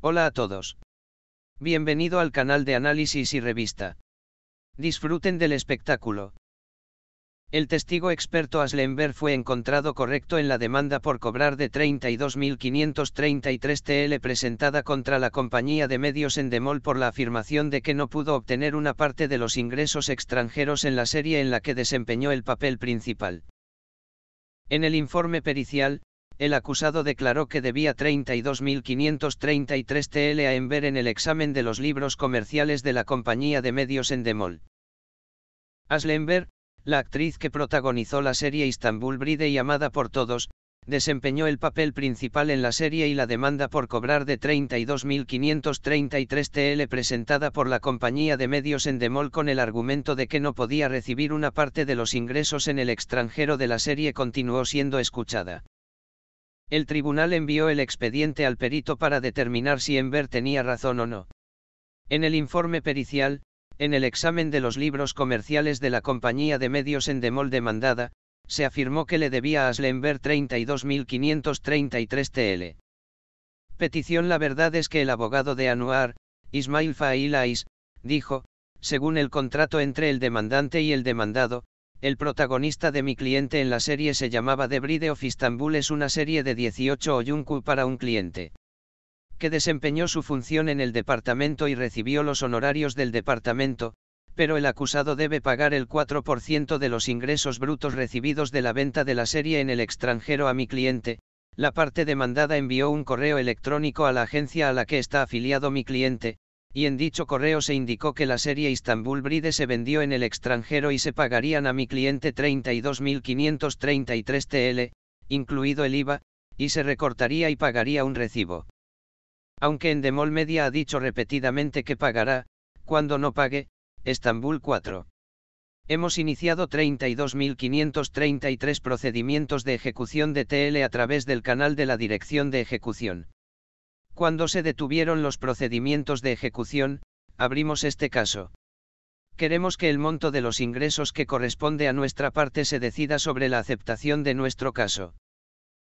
Hola a todos. Bienvenido al canal de análisis y revista. Disfruten del espectáculo. El testigo experto Aslenberg fue encontrado correcto en la demanda por cobrar de 32.533 TL presentada contra la compañía de medios Endemol por la afirmación de que no pudo obtener una parte de los ingresos extranjeros en la serie en la que desempeñó el papel principal. En el informe pericial, el acusado declaró que debía 32.533 TL a Enver en el examen de los libros comerciales de la compañía de medios Endemol. Asle la actriz que protagonizó la serie Istanbul Bride y amada por todos, desempeñó el papel principal en la serie y la demanda por cobrar de 32.533 TL presentada por la compañía de medios Endemol con el argumento de que no podía recibir una parte de los ingresos en el extranjero de la serie continuó siendo escuchada. El tribunal envió el expediente al perito para determinar si Enver tenía razón o no. En el informe pericial, en el examen de los libros comerciales de la compañía de medios en Demol demandada, se afirmó que le debía a Aslenberg 32.533 TL. Petición La verdad es que el abogado de Anuar, Ismail Failais, dijo, según el contrato entre el demandante y el demandado, el protagonista de mi cliente en la serie se llamaba The Bride of Istanbul es una serie de 18 oyunku para un cliente. Que desempeñó su función en el departamento y recibió los honorarios del departamento, pero el acusado debe pagar el 4% de los ingresos brutos recibidos de la venta de la serie en el extranjero a mi cliente. La parte demandada envió un correo electrónico a la agencia a la que está afiliado mi cliente, y en dicho correo se indicó que la serie Istanbul Bride se vendió en el extranjero y se pagarían a mi cliente 32.533 TL, incluido el IVA, y se recortaría y pagaría un recibo. Aunque Endemol Media ha dicho repetidamente que pagará, cuando no pague, Estambul 4. Hemos iniciado 32.533 procedimientos de ejecución de TL a través del canal de la Dirección de Ejecución. Cuando se detuvieron los procedimientos de ejecución, abrimos este caso. Queremos que el monto de los ingresos que corresponde a nuestra parte se decida sobre la aceptación de nuestro caso.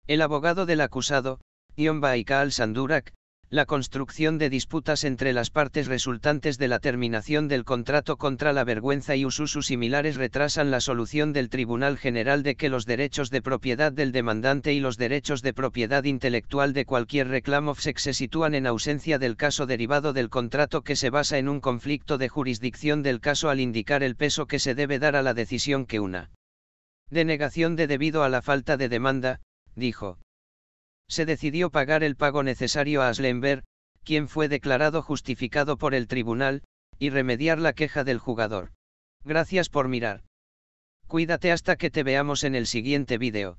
El abogado del acusado, Ion Baikal Sandurak, la construcción de disputas entre las partes resultantes de la terminación del contrato contra la vergüenza y ususus similares retrasan la solución del Tribunal General de que los derechos de propiedad del demandante y los derechos de propiedad intelectual de cualquier reclamo se sitúan en ausencia del caso derivado del contrato que se basa en un conflicto de jurisdicción del caso al indicar el peso que se debe dar a la decisión que una denegación de debido a la falta de demanda, dijo se decidió pagar el pago necesario a Aslenberg, quien fue declarado justificado por el tribunal, y remediar la queja del jugador. Gracias por mirar. Cuídate hasta que te veamos en el siguiente vídeo.